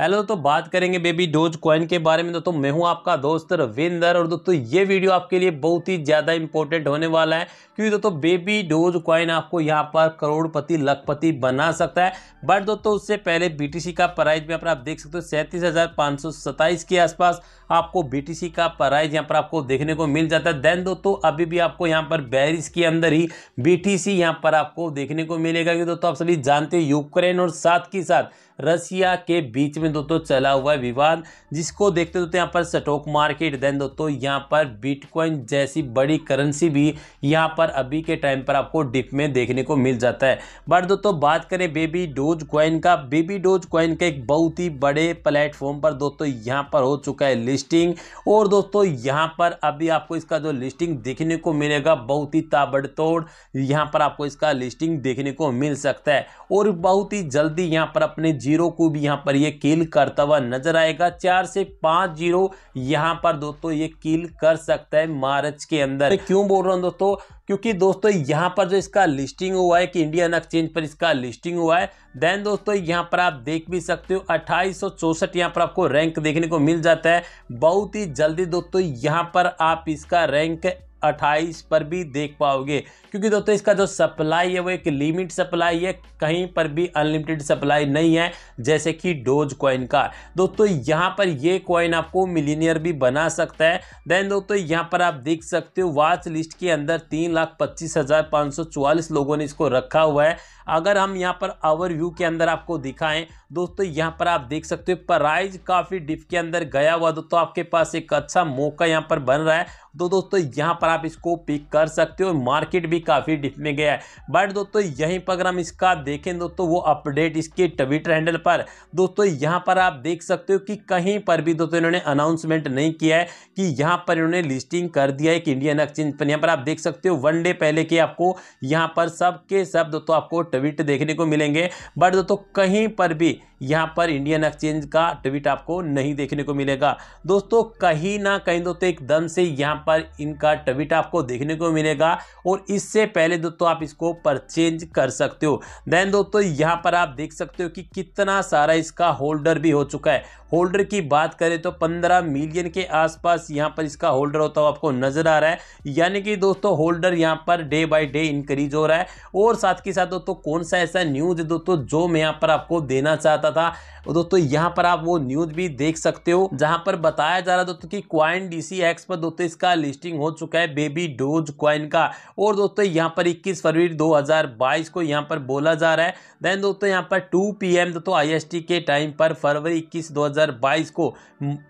hello तो बात करेंगे बेबी डोज कॉइन के बारे में दोस्तों तो मैं हूं आपका दोस्त रविंदर और दोस्तों ये वीडियो आपके लिए बहुत ही ज़्यादा इंपॉर्टेंट होने वाला है क्योंकि दोस्तों बेबी डोज कॉइन आपको यहां पर करोड़पति लखपति बना सकता है बट दोस्तों उससे पहले बीटीसी का प्राइस यहाँ पर आप देख सकते हो सैंतीस के आसपास आपको बी का प्राइज़ यहाँ पर आपको देखने को मिल जाता है देन दोस्तों अभी भी आपको यहाँ पर बैरिस के अंदर ही बी यहाँ पर आपको देखने को मिलेगा क्योंकि दोस्तों आप सभी जानते हो यूक्रेन और साथ ही साथ रसिया के बीच में दोस्तों चला हुआ है विवाद जिसको देखते दोस्तों यहाँ पर स्टॉक मार्केट देन दोस्तों यहाँ पर बिटकॉइन जैसी बड़ी करेंसी भी यहाँ पर अभी के टाइम पर आपको डिप में देखने को मिल जाता है बट दोस्तों बात करें बेबी डोज कॉइन का बेबी डोज कॉइन का एक बहुत ही बड़े प्लेटफॉर्म पर दोस्तों यहाँ पर हो चुका है लिस्टिंग और दोस्तों यहाँ पर अभी आपको इसका जो लिस्टिंग देखने को मिलेगा बहुत ही ताबड़तोड़ यहाँ पर आपको इसका लिस्टिंग देखने को मिल सकता है और बहुत ही जल्दी यहाँ पर अपने जी जीरो को भी यहाँ पर ये किल करता हुआ नजर आएगा चार से पांच जीरो यहाँ पर दोस्तों ये किल कर सकता है मार्च के अंदर क्यों बोल रहा हूँ दोस्तों क्योंकि दोस्तों यहाँ पर जो इसका लिस्टिंग हुआ है कि इंडियन एक्सचेंज पर इसका लिस्टिंग हुआ है देन दोस्तों यहाँ पर आप देख भी सकते हो अट्ठाईस सौ यहाँ पर आपको रैंक देखने को मिल जाता है बहुत ही जल्दी दोस्तों यहाँ पर आप इसका रैंक 28 पर भी देख पाओगे क्योंकि दोस्तों इसका जो सप्लाई है वो एक लिमिट सप्लाई है कहीं पर भी अनलिमिटेड सप्लाई नहीं है जैसे कि डोज कॉइन का दोस्तों यहाँ पर ये कॉइन आपको मिलीनियर भी बना सकता है देन दोस्तों यहाँ पर आप देख सकते हो वाच लिस्ट के अंदर तीन लाख पच्चीस हज़ार पाँच सौ चौवालीस लोगों ने इसको रखा हुआ है अगर हम यहाँ पर आवर व्यू के अंदर आपको दिखाएं दोस्तों यहाँ पर आप देख सकते हो प्राइज काफ़ी डिप के अंदर गया हुआ दोस्तों आपके पास एक अच्छा मौका यहाँ पर बन रहा है तो दोस्तों यहाँ पर आप इसको पिक कर सकते हो मार्केट भी काफ़ी डिप में गया है बट दोस्तों यहीं पर अगर हम इसका देखें दोस्तों वो अपडेट इसके ट्विटर हैंडल पर दोस्तों यहाँ पर आप देख सकते हो कि कहीं पर भी दोस्तों इन्होंने अनाउंसमेंट नहीं किया है कि यहाँ पर इन्होंने लिस्टिंग कर दिया है एक इंडियन एक्सचेंज पर यहाँ पर आप देख सकते हो वन डे पहले के आपको यहाँ पर सबके सब, सब दोस्तों आपको ट्वीट देखने को मिलेंगे बट दोस्तों कहीं पर भी यहाँ पर इंडियन एक्सचेंज का ट्वीट आपको नहीं देखने को मिलेगा दोस्तों कहीं ना कहीं दोस्तों एकदम से यहाँ पर इनका ट्वीट आपको देखने को मिलेगा और इससे पहले दोस्तों आप इसको परचेंज कर सकते हो देन दोस्तों यहाँ पर आप देख सकते हो कि कितना सारा इसका होल्डर भी हो चुका है होल्डर की बात करें तो पंद्रह मिलियन के आसपास यहाँ पर इसका होल्डर होता हुआ आपको नजर आ रहा है यानी कि दोस्तों होल्डर यहाँ per day by day increase हो रहा है और साथ के साथ दोस्तों कौन सा ऐसा न्यूज दोस्तों जो मैं यहाँ पर आपको देना चाहता जाता था तो दोस्तों यहाँ पर आप वो न्यूज भी देख सकते हो जहाँ पर बताया जा रहा दोस्तों कि क्वाइन डीसी एक्स पर दोस्तों इसका लिस्टिंग हो चुका है बेबी डोज क्वाइन का और दोस्तों यहाँ पर 21 फरवरी 2022 को यहाँ पर बोला जा रहा है देन दोस्तों यहाँ पर 2 पीएम दोस्तों आईएसटी के टाइम पर फरवरी 21 2022 को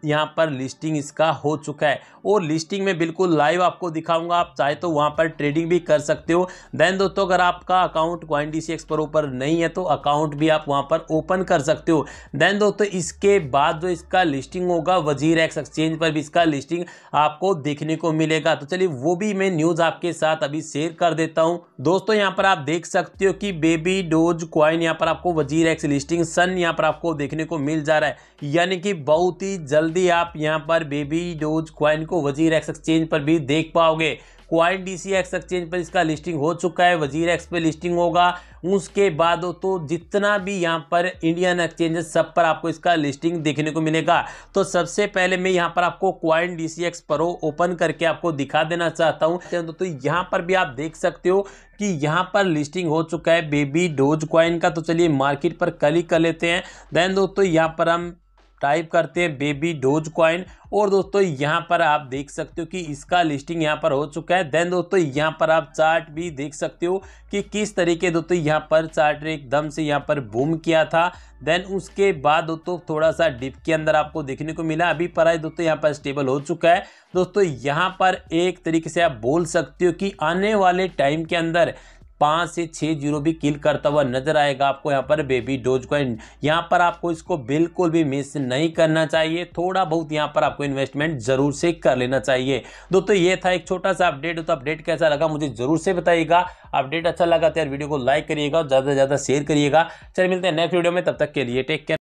यहाँ पर लिस्टिंग इसका हो चुका है और लिस्टिंग में बिल्कुल लाइव आपको दिखाऊंगा आप चाहे तो वहाँ पर ट्रेडिंग भी कर सकते हो देन दोस्तों अगर आपका अकाउंट क्वाइन डी सी पर ऊपर नहीं है तो अकाउंट भी आप वहाँ पर ओपन कर सकते हो देन दोस्तों इसके बाद जो इसका लिस्टिंग होगा वजीर एक्स एक्सचेंज पर भी इसका लिस्टिंग आपको देखने को मिलेगा तो चलिए वो भी मैं न्यूज़ आपके साथ अभी शेयर कर देता हूँ दोस्तों यहाँ पर आप देख सकते हो कि बेबी डोज क्वाइन यहाँ पर आपको वजीर एक्स लिस्टिंग सन यहाँ पर आपको देखने को मिल जा रहा है यानी कि बहुत ही जल्दी आप यहाँ पर बेबी डोज क्वाइन को वजीर एक्स एक्सचेंज पर भी देख पाओगे क्वाइट सी एक्स एक्सचेंज पर इसका लिस्टिंग हो चुका है वजीर एक्स पे लिस्टिंग होगा उसके बाद तो जितना भी यहाँ पर इंडियन एक्सचेंजेस सब पर आपको इसका लिस्टिंग देखने को मिलेगा तो सबसे पहले मैं यहाँ पर आपको coin D C X pro open करके आपको दिखा देना चाहता हूँ तो, तो यहाँ पर भी आप देख सकते हो कि यहाँ पर लिस्टिंग हो चुका है बेबी डोज क्वाइन का तो चलिए मार्केट पर कल ही कर लेते हैं देन दोस्तों यहाँ पर हम टाइप करते हैं बेबी डोज कॉइन और दोस्तों यहाँ पर आप देख सकते हो कि इसका लिस्टिंग यहाँ पर हो चुका है देन दोस्तों यहाँ पर आप चार्ट भी देख सकते हो कि किस तरीके दोस्तों यहाँ पर चार्ट एकदम से यहाँ पर बूम किया था देन उसके बाद दोस्तों थोड़ा सा डिप के अंदर आपको देखने को मिला अभी प्राइस दोस्तों यहाँ पर स्टेबल हो चुका है दोस्तों यहाँ पर एक तरीके से आप बोल सकते हो कि आने वाले टाइम के अंदर पाँच से छह जीरो भी किल करता हुआ नजर आएगा आपको यहाँ पर बेबी डोज कॉइन यहाँ पर आपको इसको बिल्कुल भी मिस नहीं करना चाहिए थोड़ा बहुत यहाँ पर आपको इन्वेस्टमेंट जरूर से कर लेना चाहिए दोस्तों ये था एक छोटा सा अपडेट तो अपडेट कैसा लगा मुझे जरूर से बताइएगा अपडेट अच्छा लगा तो यार वीडियो को लाइक करिएगा और ज़्यादा से ज़्यादा शेयर करिएगा चलिए मिलते हैं नेक्स्ट वीडियो में तब तक के लिए टेक केयर